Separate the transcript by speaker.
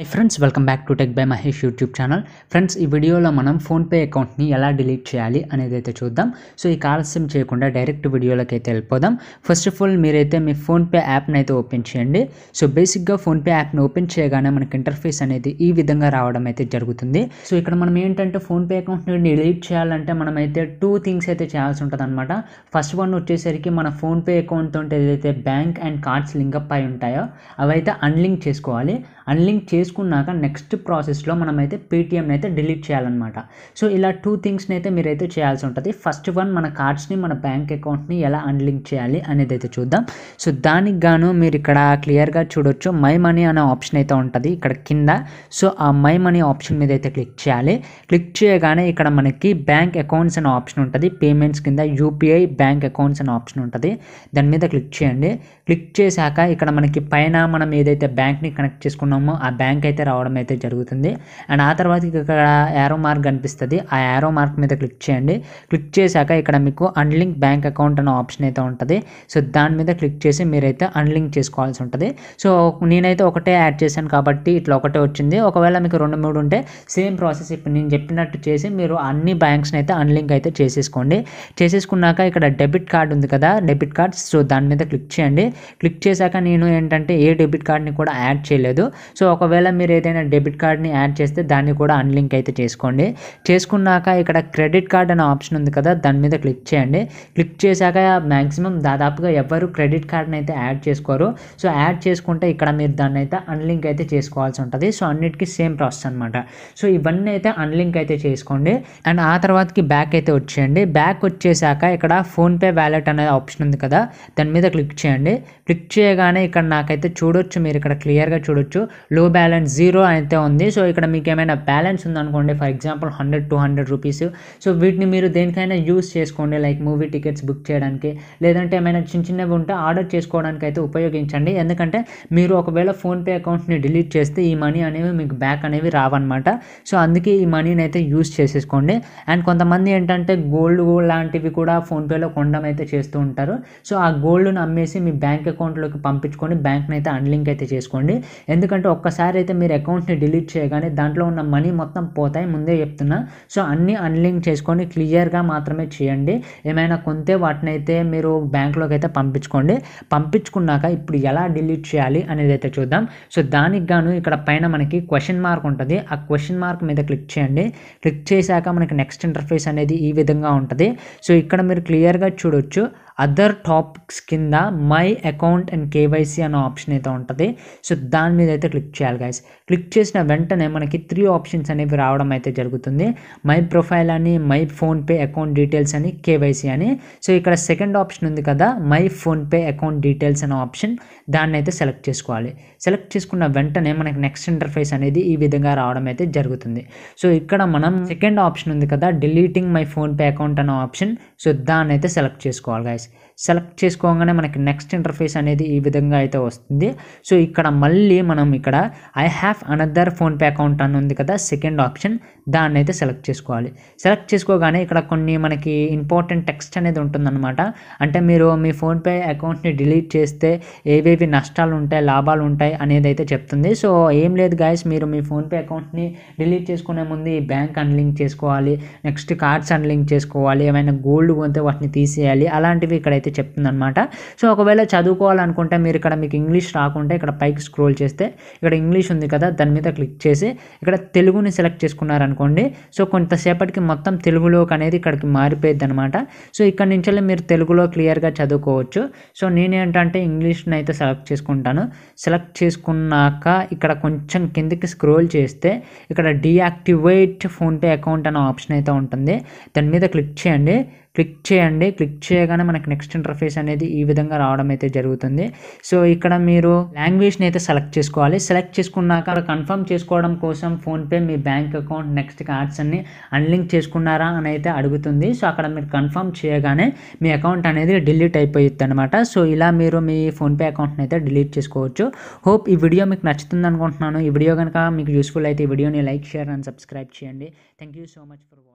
Speaker 1: High friends welcome back to tech by Mahesh YouTube channel friends ఈ వీడియోలో మనం PhonePe అకౌంట్ని ఎలా డిలీట్ చేయాలి అనేది అయితే చూద్దాం సో ఈ ఆలస్యం చేయకుండా డైరెక్ట్ వీడియోలోకి అయితే వెళ్ళిపోదాం ఫస్ట్ ఆఫ్ ఆల్ మీరైతే మీ ఫోన్పే యాప్ని అయితే ఓపెన్ చేయండి సో బేసిక్గా ఫోన్పే యాప్ని ఓపెన్ చేయగానే మనకి ఇంటర్ఫేస్ అనేది ఈ విధంగా రావడం అయితే జరుగుతుంది సో ఇక్కడ మనం ఏంటంటే ఫోన్పే అకౌంట్ని డిలీట్ చేయాలంటే మనమైతే టూ థింగ్స్ అయితే చేయాల్సి ఉంటుంది అనమాట ఫస్ట్ వన్ వచ్చేసరికి మన ఫోన్పే అకౌంట్ ఏదైతే బ్యాంక్ అండ్ కార్డ్స్ అప్ అయి ఉంటాయో అవైతే అన్లింక్ చేసుకోవాలి అన్లింక్ చే చేసుకున్నాక నెక్స్ట్ ప్రాసెస్లో మనమైతే పేటిఎంని అయితే డిలీట్ చేయాలన్నమాట సో ఇలా టూ థింగ్స్ని అయితే మీరైతే చేయాల్సి ఉంటుంది ఫస్ట్ వన్ మన కార్డ్స్ని మన బ్యాంక్ అకౌంట్ని ఎలా అన్లింక్ చేయాలి అనేది అయితే చూద్దాం సో దానికి గాను మీరు ఇక్కడ క్లియర్గా చూడొచ్చు మై మనీ అనే ఆప్షన్ అయితే ఉంటుంది ఇక్కడ కింద సో ఆ మై మనీ ఆప్షన్ మీద అయితే క్లిక్ చేయాలి క్లిక్ చేయగానే ఇక్కడ మనకి బ్యాంక్ అకౌంట్స్ అనే ఆప్షన్ ఉంటుంది పేమెంట్స్ కింద యూపీఐ బ్యాంక్ అకౌంట్స్ అనే ఆప్షన్ ఉంటుంది దాని మీద క్లిక్ చేయండి క్లిక్ చేశాక ఇక్కడ మనకి పైన మనం ఏదైతే బ్యాంక్ని కనెక్ట్ చేసుకున్నామో ఆ బ్యాంక్ ర్యాంక్ అయితే రావడం అయితే జరుగుతుంది అండ్ ఆ తర్వాత ఇక్కడ యారో మార్క్ కనిపిస్తుంది ఆ యారో మార్క్ మీద క్లిక్ చేయండి క్లిక్ చేశాక ఇక్కడ మీకు అన్లింక్ బ్యాంక్ అకౌంట్ అనే ఆప్షన్ అయితే ఉంటుంది సో దాని మీద క్లిక్ చేసి మీరైతే అన్లింక్ చేసుకోవాల్సి ఉంటుంది సో నేనైతే ఒకటే యాడ్ చేశాను కాబట్టి ఇట్లా ఒకటే వచ్చింది ఒకవేళ మీకు రెండు మూడు ఉంటే సేమ్ ప్రాసెస్ ఇప్పుడు నేను చెప్పినట్టు చేసి మీరు అన్ని బ్యాంక్స్ని అయితే అన్లింక్ అయితే చేసేసుకోండి చేసేసుకున్నాక ఇక్కడ డెబిట్ కార్డ్ ఉంది కదా డెబిట్ కార్డ్ సో దాని మీద క్లిక్ చేయండి క్లిక్ చేశాక నేను ఏంటంటే ఏ డెబిట్ కార్డ్ని కూడా యాడ్ చేయలేదు సో ఒకవేళ ఒకవేళ మీరు ఏదైనా డెబిట్ కార్డ్ని యాడ్ చేస్తే దాన్ని కూడా అన్లింక్ అయితే చేసుకోండి చేసుకున్నాక ఇక్కడ క్రెడిట్ కార్డ్ అనే ఆప్షన్ ఉంది కదా దాని మీద క్లిక్ చేయండి క్లిక్ చేశాక మ్యాక్సిమం దాదాపుగా ఎవరు క్రెడిట్ కార్డ్ని అయితే యాడ్ చేసుకోరు సో యాడ్ చేసుకుంటే ఇక్కడ మీరు దాన్ని అయితే అన్లింక్ అయితే చేసుకోవాల్సి ఉంటుంది సో అన్నిటికీ సేమ్ ప్రాసెస్ అనమాట సో ఇవన్నీ అయితే అన్లింక్ అయితే చేసుకోండి అండ్ ఆ తర్వాతకి బ్యాక్ అయితే వచ్చేయండి బ్యాక్ వచ్చేసాక ఇక్కడ ఫోన్పే వ్యాలెట్ అనే ఆప్షన్ ఉంది కదా దాని మీద క్లిక్ చేయండి క్లిక్ చేయగానే ఇక్కడ నాకైతే చూడొచ్చు మీరు ఇక్కడ క్లియర్గా చూడొచ్చు లో బ్యాలెన్స్ బ్యాలెన్స్ జీరో అయితే ఉంది సో ఇక్కడ మీకు ఏమైనా బ్యాలెన్స్ ఉందనుకోండి for example hundred two hundred rupees so వీటిని మీరు దేనికైనా యూస్ చేసుకోండి లైక్ మూవీ టికెట్స్ బుక్ చేయడానికి లేదంటే ఏమైనా చిన్న చిన్నవి ఉంటే ఆర్డర్ చేసుకోవడానికి అయితే ఉపయోగించండి ఎందుకంటే మీరు ఒకవేళ ఫోన్పే అకౌంట్ని డిలీట్ చేస్తే ఈ మనీ అనేవి మీకు బ్యాక్ అనేవి రావన్నమాట సో అందుకే ఈ మనీని అయితే యూస్ చేసేసుకోండి అండ్ కొంతమంది ఏంటంటే గోల్డ్ లాంటివి కూడా ఫోన్పేలో కొనడం అయితే చేస్తూ ఉంటారు సో ఆ గోల్డ్ను అమ్మేసి మీ బ్యాంక్ అకౌంట్లోకి పంపించుకొని బ్యాంక్ని అయితే అన్లింక్ అయితే చేసుకోండి ఎందుకంటే ఒక్కసారి ఎప్పుడైతే మీరు అకౌంట్ని డిలీట్ చేయగానే దాంట్లో ఉన్న మనీ మొత్తం పోతాయి ముందే చెప్తున్నా సో అన్నీ అన్లింక్ చేసుకొని క్లియర్గా మాత్రమే చేయండి ఏమైనా కొంతే వాటిని అయితే మీరు బ్యాంక్లోకి అయితే పంపించుకోండి పంపించుకున్నాక ఇప్పుడు ఎలా డిలీట్ చేయాలి అనేది అయితే చూద్దాం సో దానికి గాను ఇక్కడ పైన మనకి క్వశ్చన్ మార్క్ ఉంటుంది ఆ క్వశ్చన్ మార్క్ మీద క్లిక్ చేయండి క్లిక్ చేశాక మనకి నెక్స్ట్ ఇంటర్ఫేస్ అనేది ఈ విధంగా ఉంటుంది సో ఇక్కడ మీరు క్లియర్గా చూడొచ్చు అదర్ టాపిక్స్ కింద మై అకౌంట్ అండ్ కేవైసీ అనే ఆప్షన్ అయితే ఉంటుంది సో దాని మీద అయితే క్లిక్ చేయాలి గైస్ క్లిక్ చేసిన వెంటనే మనకి త్రీ ఆప్షన్స్ అనేవి రావడం అయితే జరుగుతుంది మై ప్రొఫైల్ అని మై ఫోన్పే అకౌంట్ డీటెయిల్స్ అని కేవైసీ అని సో ఇక్కడ సెకండ్ ఆప్షన్ ఉంది కదా మై ఫోన్పే అకౌంట్ డీటెయిల్స్ అనే ఆప్షన్ దాన్ని అయితే సెలెక్ట్ చేసుకోవాలి సెలెక్ట్ చేసుకున్న వెంటనే మనకి నెక్స్ట్ ఇంటర్ఫేస్ అనేది ఈ విధంగా రావడం అయితే జరుగుతుంది సో ఇక్కడ మనం సెకండ్ ఆప్షన్ ఉంది కదా డిలీటింగ్ మై ఫోన్పే అకౌంట్ అనే ఆప్షన్ సో దాన్ని అయితే సెలెక్ట్ చేసుకోవాలి గాయస్ guys. సెలెక్ట్ చేసుకోగానే మనకి నెక్స్ట్ ఇంటర్ఫేస్ అనేది ఈ విధంగా అయితే వస్తుంది సో ఇక్కడ మళ్ళీ మనం ఇక్కడ I have another PhonePe account అని ఉంది కదా సెకండ్ ఆప్షన్ దాన్ని అయితే సెలెక్ట్ చేసుకోవాలి సెలెక్ట్ చేసుకోగానే ఇక్కడ కొన్ని మనకి ఇంపార్టెంట్ టెక్స్ట్ అనేది ఉంటుందన్నమాట అంటే మీరు మీ ఫోన్పే అకౌంట్ని డిలీట్ చేస్తే ఏవేవి నష్టాలు ఉంటాయి లాభాలు ఉంటాయి అనేది అయితే చెప్తుంది సో ఏం లేదు గాయస్ మీరు మీ ఫోన్పే అకౌంట్ని డిలీట్ చేసుకునే ముందు ఈ బ్యాంక్ అన్లింక్ చేసుకోవాలి నెక్స్ట్ కార్డ్స్ అన్లింక్ చేసుకోవాలి ఏమైనా గోల్డ్ కొంటే వాటిని తీసేయాలి అలాంటివి ఇక్కడైతే చెప్తుందనమాట సో ఒకవేళ చదువుకోవాలనుకుంటే మీరు ఇక్కడ మీకు ఇంగ్లీష్ రాకుంటే ఇక్కడ పైకి స్క్రోల్ చేస్తే ఇక్కడ ఇంగ్లీష్ ఉంది కదా దాని మీద క్లిక్ చేసి ఇక్కడ తెలుగుని సెలెక్ట్ చేసుకున్నారనుకోండి సో కొంతసేపటికి మొత్తం తెలుగులోకి అనేది ఇక్కడికి మారిపోయింది అనమాట సో ఇక్కడ నుంచి మీరు తెలుగులో క్లియర్గా చదువుకోవచ్చు సో నేనేంటంటే ఇంగ్లీష్ని అయితే సెలెక్ట్ చేసుకుంటాను సెలెక్ట్ చేసుకున్నాక ఇక్కడ కొంచెం కిందకి స్క్రోల్ చేస్తే ఇక్కడ డీయాక్టివేట్ ఫోన్పే అకౌంట్ అనే ఆప్షన్ అయితే ఉంటుంది దాని మీద క్లిక్ చేయండి క్లిక్ చేయండి క్లిక్ చేయగానే మనకి నెక్స్ట్ ఇంటర్ఫేస్ అనేది ఈ విధంగా రావడం అయితే జరుగుతుంది సో ఇక్కడ మీరు లాంగ్వేజ్ని అయితే సెలెక్ట్ చేసుకోవాలి సెలెక్ట్ చేసుకున్నాక కన్ఫర్మ్ చేసుకోవడం కోసం ఫోన్పే మీ బ్యాంక్ అకౌంట్ నెక్స్ట్ కార్డ్స్ అన్ని అన్లింక్ చేసుకున్నారా అని అయితే అడుగుతుంది సో అక్కడ మీరు కన్ఫర్మ్ చేయగానే మీ అకౌంట్ అనేది డిలీట్ అయిపోయింది అనమాట సో ఇలా మీరు మీ ఫోన్పే అకౌంట్ని అయితే డిలీట్ చేసుకోవచ్చు హోప్ ఈ వీడియో మీకు నచ్చుతుంది అనుకుంటున్నాను ఈ వీడియో కనుక మీకు యూస్ఫుల్ అయితే ఈ వీడియోని లైక్ షేర్ అండ్ సబ్స్క్రైబ్ చేయండి thank you so much for watching